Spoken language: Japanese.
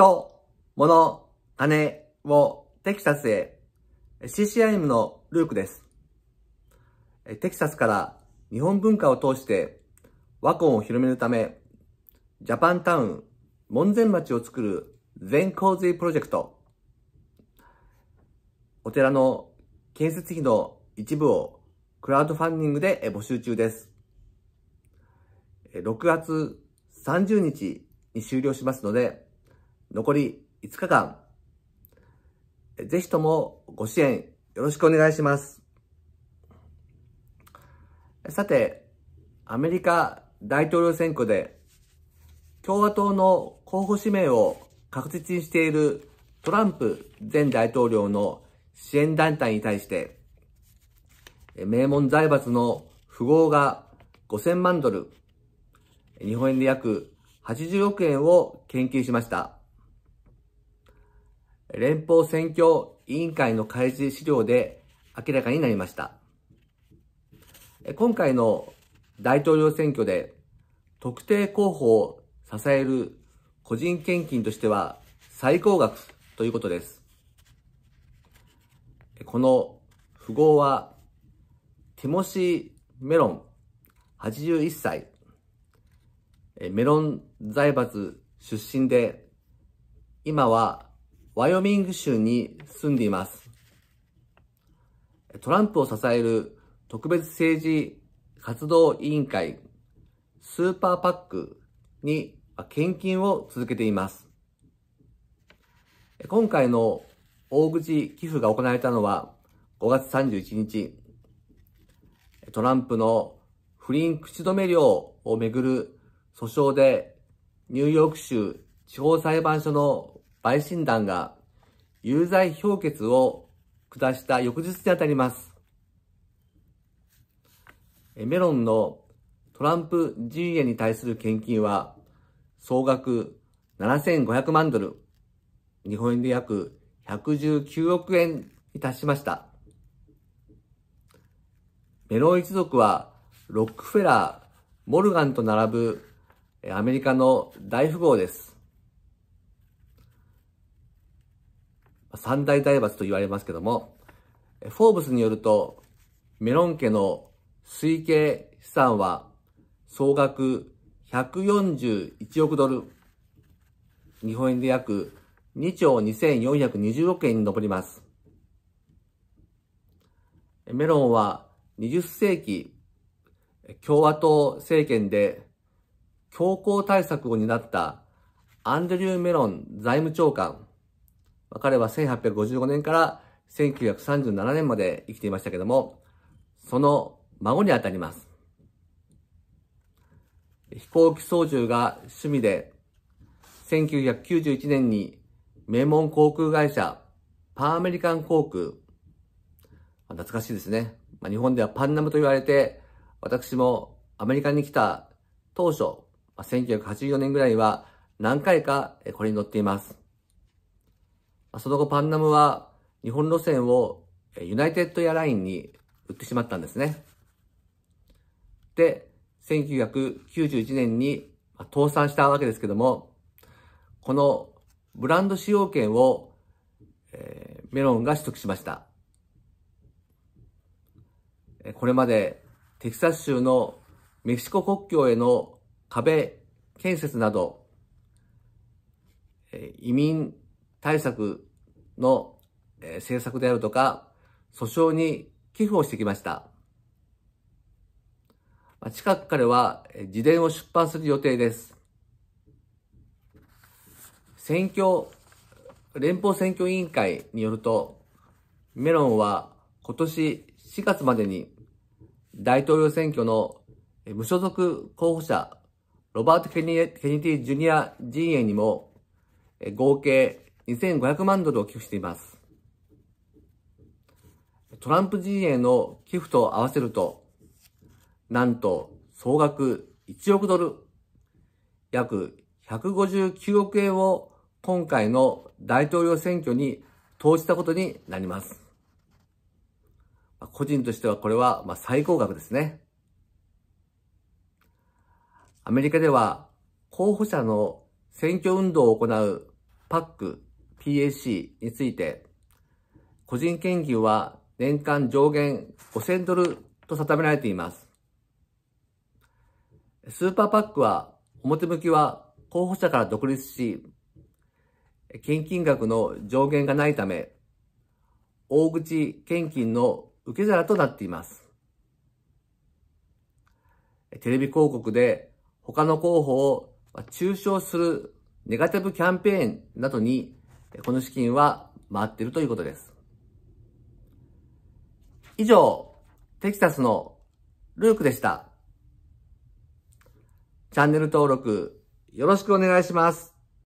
人、物、金をテキサスへ CCIM のルークです。テキサスから日本文化を通して和魂を広めるため、ジャパンタウン門前町を作る全洪水プロジェクト。お寺の建設費の一部をクラウドファンディングで募集中です。6月30日に終了しますので、残り5日間、ぜひともご支援よろしくお願いします。さて、アメリカ大統領選挙で共和党の候補指名を確実にしているトランプ前大統領の支援団体に対して、名門財閥の富豪が5000万ドル、日本円で約80億円を研究しました。連邦選挙委員会の開示資料で明らかになりました。今回の大統領選挙で特定候補を支える個人献金としては最高額ということです。この符号はティモシー・メロン81歳、メロン財閥出身で今はワイオミング州に住んでいます。トランプを支える特別政治活動委員会、スーパーパックに献金を続けています。今回の大口寄付が行われたのは5月31日、トランプの不倫口止め料をめぐる訴訟でニューヨーク州地方裁判所の陪審団が有罪評決を下した翌日にあたります。メロンのトランプ陣営に対する献金は総額7500万ドル、日本円で約119億円に達しました。メロン一族はロックフェラー、モルガンと並ぶアメリカの大富豪です。三大財閥と言われますけども、フォーブスによると、メロン家の推計資産は総額141億ドル、日本円で約2兆2420億円に上ります。メロンは20世紀共和党政権で強硬対策を担ったアンドリュー・メロン財務長官、彼は1855年から1937年まで生きていましたけども、その孫にあたります。飛行機操縦が趣味で、1991年に名門航空会社パーアメリカン航空、懐かしいですね。まあ、日本ではパンナムと言われて、私もアメリカに来た当初、1984年ぐらいは何回かこれに乗っています。その後パンナムは日本路線をユナイテッドエアラインに売ってしまったんですね。で、1991年に倒産したわけですけども、このブランド使用権を、えー、メロンが取得しました。これまでテキサス州のメキシコ国境への壁建設など、移民対策の政策であるとか、訴訟に寄付をしてきました。近く彼は自伝を出版する予定です。選挙、連邦選挙委員会によると、メロンは今年4月までに大統領選挙の無所属候補者ロバート・ケニケニティ・ジュニア陣営にも合計2500万ドルを寄付しています。トランプ陣営の寄付と合わせると、なんと総額1億ドル、約159億円を今回の大統領選挙に投じたことになります。個人としてはこれは最高額ですね。アメリカでは候補者の選挙運動を行うパック PAC について、個人研究は年間上限5000ドルと定められています。スーパーパックは表向きは候補者から独立し、献金額の上限がないため、大口献金の受け皿となっています。テレビ広告で他の候補を中傷するネガティブキャンペーンなどにこの資金は回っているということです。以上、テキサスのルークでした。チャンネル登録よろしくお願いします。